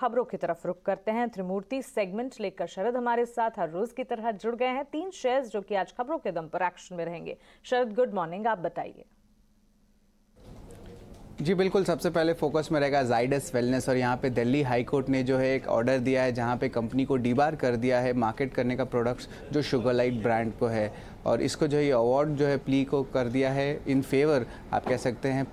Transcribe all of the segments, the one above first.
खबरों की तरफ रुख करते हैं त्रिमूर्ति सेगमेंट लेकर शरद हमारे साथ हर रोज की तरह जुड़ गए हैं तीन शेयर्स जो कि आज खबरों के दम पर एक्शन में रहेंगे शरद गुड मॉर्निंग आप बताइए जी बिल्कुल सबसे पहले फोकस में रहेगा जाइडस वेलनेस और यहाँ पे दिल्ली हाई कोर्ट ने जो है एक ऑर्डर दिया है जहाँ पे कंपनी को डीबार कर दिया है मार्केट करने का प्रोडक्ट्स जो शुगरलाइट ब्रांड को है और इसको जो है अवार्ड जो है प्ली को कर दिया है इन फेवर आप कह सकते हैं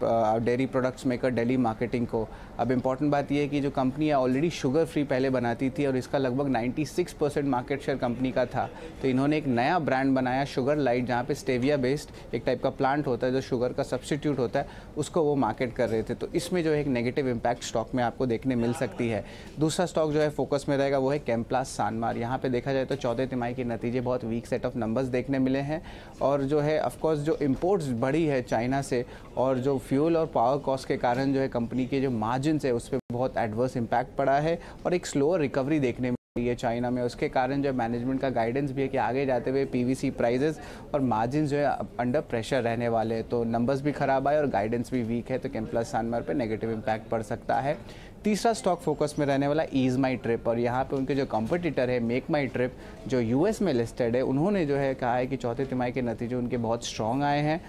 dairy products maker daily marketing को अब इम्पॉर्टेंट बात यह है कि जो कंपनी है ऑलरेडी शुगर फ्री पहले बनाती थी और इसका लगभग 96 परसेंट मार्केट शेयर कंपनी का था तो इन्होंने एक नया ब्रांड बनाया शुगर लाइट जहाँ पे स्टेविया बेस्ड एक टाइप का प्लांट होता है जो शुगर का सब्सिट्यूट होता है उसको वो मार्केट ट्रेड कर रहे थे तो इसमें जो है एक नेगेटिव इम्पैक्ट स्टॉक में आपको देखने मिल सकती है दूसरा स्टॉक जो है फोकस में रहेगा वो है कैम्प्लास सानमार यहाँ पे देखा जाए तो चौथे तिमाही के नतीजे बहुत वीक सेट ऑफ नंबर्स देखने मिले हैं और जो है ऑफकोर्स जो इम्पोर्ट्स बढ़ी है चाइना से और जो फ्यूल और पावर कॉस्ट के कारण जो है कंपनी के जो मार्जिन है उस पर बहुत एडवर्स इम्पैक्ट पड़ा है और एक स्लोअर रिकवरी देखने है चाइना में उसके कारण जो मैनेजमेंट का गाइडेंस भी है कि आगे जाते हुए पीवीसी प्राइजेस और मार्जिन जो है अंडर प्रेशर रहने वाले हैं तो नंबर्स भी खराब आए और गाइडेंस भी वीक है तो कैम्पलस सानमार पे नेगेटिव इम्पैक्ट पड़ सकता है तीसरा स्टॉक फोकस में रहने वाला ईज माई ट्रिप और यहाँ पे उनके जो कॉम्पिटिटर है मेक माई ट्रिप जो यूएस में लिस्टेड है उन्होंने जो है कहा है कि चौथे तिमाही के नतीजे उनके बहुत स्ट्रॉन्ग आए हैं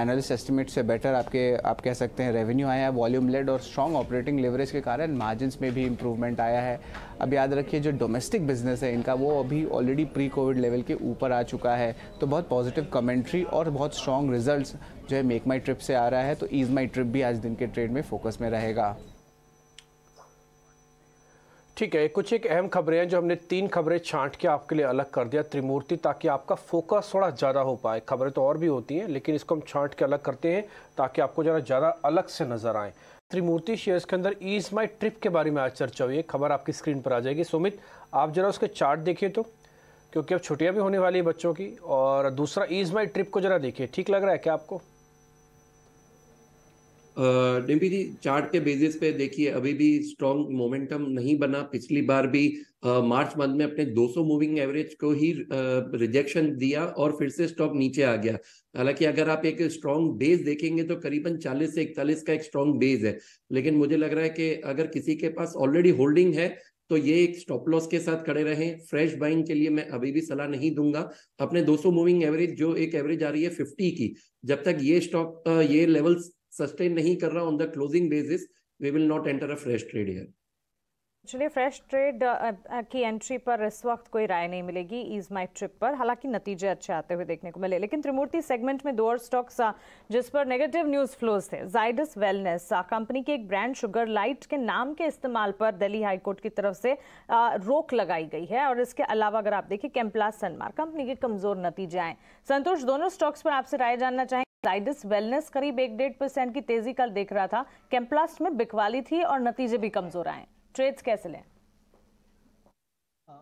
एनालिस्ट uh, एस्टिमेट से बेटर आपके आप कह सकते हैं रेवेन्यू आया है वॉल्यूम लेड और स्ट्रॉन्ग ऑपरेटिंग लेवरेज के कारण मार्जिनस में भी इंप्रूवमेंट आया है अब याद रखिए जो डोमेस्टिक बिजनेस है इनका वो अभी ऑलरेडी प्री कोविड लेवल के ऊपर आ चुका है तो बहुत पॉजिटिव कमेंट्री और बहुत स्ट्रॉन्ग रिजल्ट जो है मेक माई ट्रिप से आ रहा है तो ईज़ माई ट्रिप भी आज दिन के ट्रेड में फोकस में रहेगा ठीक है कुछ एक अहम खबरें हैं जो हमने तीन खबरें छांट के आपके लिए अलग कर दिया त्रिमूर्ति ताकि आपका फोकस थोड़ा ज़्यादा हो पाए खबरें तो और भी होती हैं लेकिन इसको हम छांट के अलग करते हैं ताकि आपको ज़रा ज़्यादा अलग से नज़र आए त्रिमूर्ति शेयर्स के अंदर ईज माई ट्रिप के बारे में आज चर्चा हुई है खबर आपकी स्क्रीन पर आ जाएगी सुमित आप ज़रा उसके चार्ट देखिए तो क्योंकि अब छुट्टियाँ भी होने वाली है बच्चों की और दूसरा ईज माई ट्रिप को ज़रा देखिए ठीक लग रहा है क्या आपको डिम्पी जी चार्ट के बेसिस पे देखिए अभी भी स्ट्रॉन्ग मोमेंटम नहीं बना पिछली बार भी मार्च मंथ में अपने 200 मूविंग एवरेज को ही रिजेक्शन दिया और फिर से स्टॉक नीचे आ गया हालांकि अगर आप एक स्ट्रॉन्ग बेस देखेंगे तो करीबन 40 से 41 का एक स्ट्रॉन्ग बेस है लेकिन मुझे लग रहा है कि अगर किसी के पास ऑलरेडी होल्डिंग है तो ये एक स्टॉप लॉस के साथ खड़े रहे फ्रेश बाइंग के लिए मैं अभी भी सलाह नहीं दूंगा अपने 200 मूविंग एवरेज जो एक एवरेज आ रही है 50 की जब तक ये स्टॉक ये लेवल्स सस्टेन नहीं कर रहा on the closing basis we will not enter a fresh trade here चलिए फ्रेश ट्रेड की एंट्री पर इस वक्त कोई राय नहीं मिलेगी इज माई ट्रिप पर हालांकि नतीजे अच्छे आते हुए देखने को मिले लेकिन त्रिमूर्ति सेगमेंट में दो और स्टॉक्स जिस पर नेगेटिव न्यूज फ्लोज थे जाइडस वेलनेस कंपनी के एक ब्रांड शुगर लाइट के नाम के इस्तेमाल पर दिल्ली हाईकोर्ट की तरफ से रोक लगाई गई है और इसके अलावा अगर आप देखिए कैम्पलास सनमार कंपनी के कमजोर नतीजे आए संतोष दोनों स्टॉक्स पर आपसे राय जानना चाहेंगे जाइडस वेलनेस करीब एक डेढ़ परसेंट की तेजी कल देख रहा था कैंप्लास्ट में बिकवाली थी और नतीजे भी कमजोर आए ट्रेड्स कैसे लें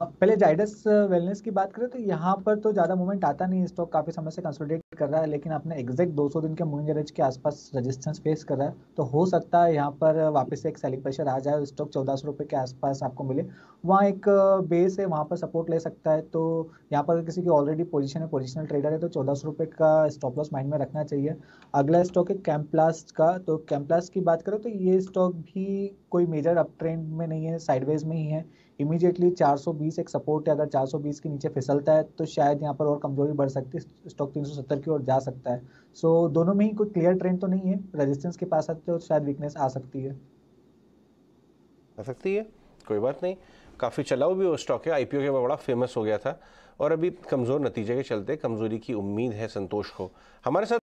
पहले जाइडस वेलनेस की बात करें तो यहाँ पर तो ज़्यादा मूवमेंट आता नहीं स्टॉक काफ़ी समय से कंसोलिडेट कर रहा है लेकिन अपने एग्जैक्ट 200 दिन के मूविंग एवरेज के आसपास रेजिस्टेंस फेस कर रहा है तो हो सकता है यहाँ पर वापस से एक सेलिंग प्रेशर आ जाए स्टॉक चौदह सौ के आसपास आपको मिले वहाँ एक बेस है वहाँ पर सपोर्ट ले सकता है तो यहाँ पर किसी की ऑलरेडी पोजिशन है पोजिशनल ट्रेडर है तो चौदह सौ का स्टॉप लॉस माइंड में रखना चाहिए अगला स्टॉक है कैम्प्लास्ट का तो कैम्प्लास्ट की बात करें तो ये स्टॉक भी कोई मेजर अप ट्रेंड में नहीं है साइडवेज में ही है इमीजिएटली चार सौ एक सपोर्ट है अगर 420 के नीचे फिसलता है तो शायद यहाँ पर और कमजोरी बढ़ सकती है स्टॉक 370 की ओर जा सकता है सो so, दोनों में ही कोई क्लियर ट्रेंड तो नहीं है रेजिस्टेंस के पास आते तो शायद वीकनेस आ सकती है आ सकती है कोई बात नहीं काफ़ी चलाओ भी वो स्टॉक है आईपीओ के बाद बड़ा फेमस हो गया था और अभी कमज़ोर नतीजे के चलते कमज़ोरी की उम्मीद है संतोष को हमारे साथ